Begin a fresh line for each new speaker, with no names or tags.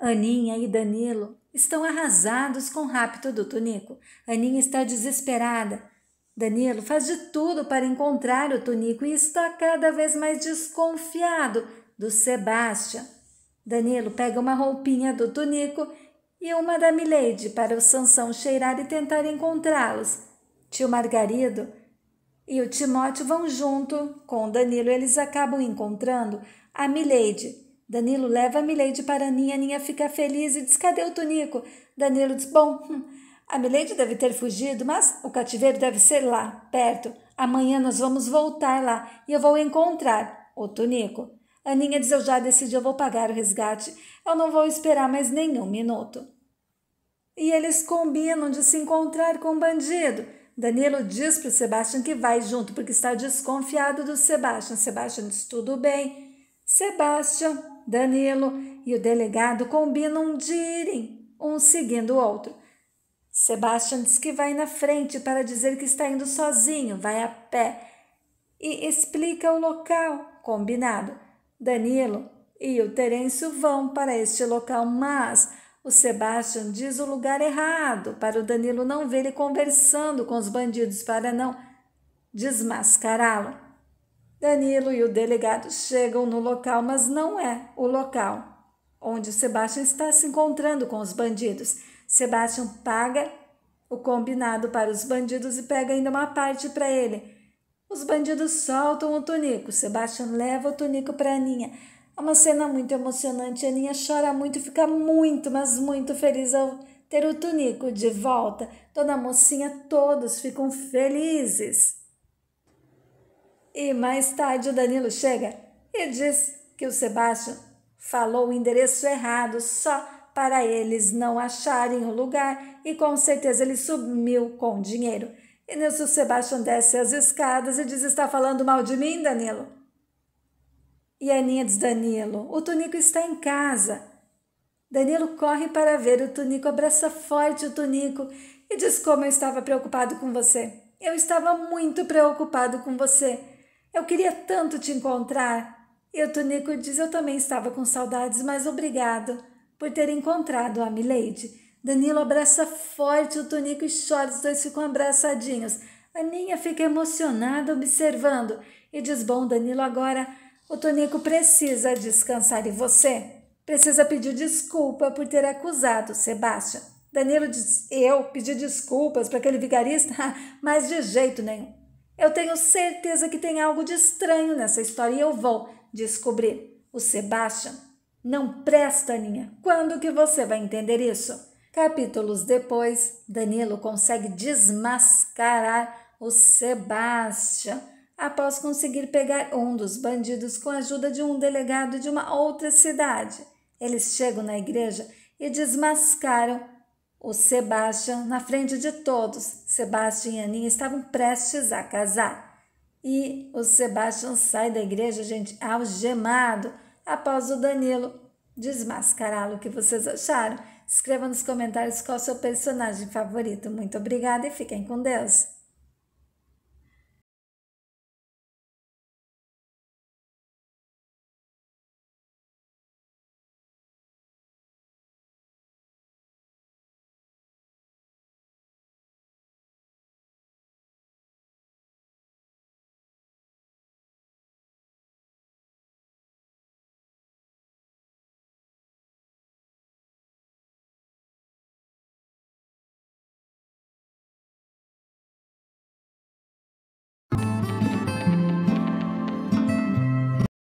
Aninha e Danilo estão arrasados com o rapto do Tonico. Aninha está desesperada. Danilo faz de tudo para encontrar o Tonico e está cada vez mais desconfiado do Sebastião. Danilo pega uma roupinha do Tonico e uma da Milady para o Sansão cheirar e tentar encontrá-los. Tio Margarido e o Timóteo vão junto com Danilo. Eles acabam encontrando a Milady Danilo leva a Milady para a Ninha. A Ninha fica feliz e diz: Cadê o Tonico? Danilo diz: Bom, hum, a Milady deve ter fugido, mas o cativeiro deve ser lá, perto. Amanhã nós vamos voltar lá e eu vou encontrar o Tonico. Aninha diz: Eu já decidi, eu vou pagar o resgate. Eu não vou esperar mais nenhum minuto. E eles combinam de se encontrar com o bandido. Danilo diz para o Sebastian que vai junto porque está desconfiado do Sebastian. Sebastian diz: Tudo bem. Sebastian Danilo e o delegado combinam de irem, um seguindo o outro. Sebastian diz que vai na frente para dizer que está indo sozinho, vai a pé e explica o local combinado. Danilo e o Terêncio vão para este local, mas o Sebastian diz o lugar errado para o Danilo não ver ele conversando com os bandidos para não desmascará-lo. Danilo e o delegado chegam no local, mas não é o local onde o está se encontrando com os bandidos. Sebastian paga o combinado para os bandidos e pega ainda uma parte para ele. Os bandidos soltam o Tonico. Sebastian leva o Tonico para Aninha. É uma cena muito emocionante. A Aninha chora muito e fica muito, mas muito feliz ao ter o Tonico de volta. Toda a mocinha, todos ficam felizes. E mais tarde o Danilo chega e diz que o Sebastião falou o endereço errado só para eles não acharem o lugar e com certeza ele sumiu com o dinheiro. E nisso o Sebastião desce as escadas e diz: Está falando mal de mim, Danilo? E a Aninha diz: Danilo, o Tonico está em casa. Danilo corre para ver o Tonico, abraça forte o Tonico e diz: Como eu estava preocupado com você. Eu estava muito preocupado com você. Eu queria tanto te encontrar. E o diz: Eu também estava com saudades, mas obrigado por ter encontrado a Milady. Danilo abraça forte o Tonico e chora, os dois ficam abraçadinhos. Aninha fica emocionada observando e diz: Bom, Danilo, agora o Tonico precisa descansar e você precisa pedir desculpa por ter acusado Sebastião. Danilo diz: Eu pedi desculpas para aquele vigarista, mas de jeito nenhum. Eu tenho certeza que tem algo de estranho nessa história e eu vou descobrir. O Sebastian não presta, Aninha. Quando que você vai entender isso? Capítulos depois, Danilo consegue desmascarar o Sebastian após conseguir pegar um dos bandidos com a ajuda de um delegado de uma outra cidade. Eles chegam na igreja e desmascaram o Sebastian na frente de todos Sebastião e Aninha estavam prestes a casar. E o Sebastião sai da igreja, gente, algemado, após o Danilo desmascará-lo. O que vocês acharam? Escreva nos comentários qual o seu personagem favorito. Muito obrigada e fiquem com Deus!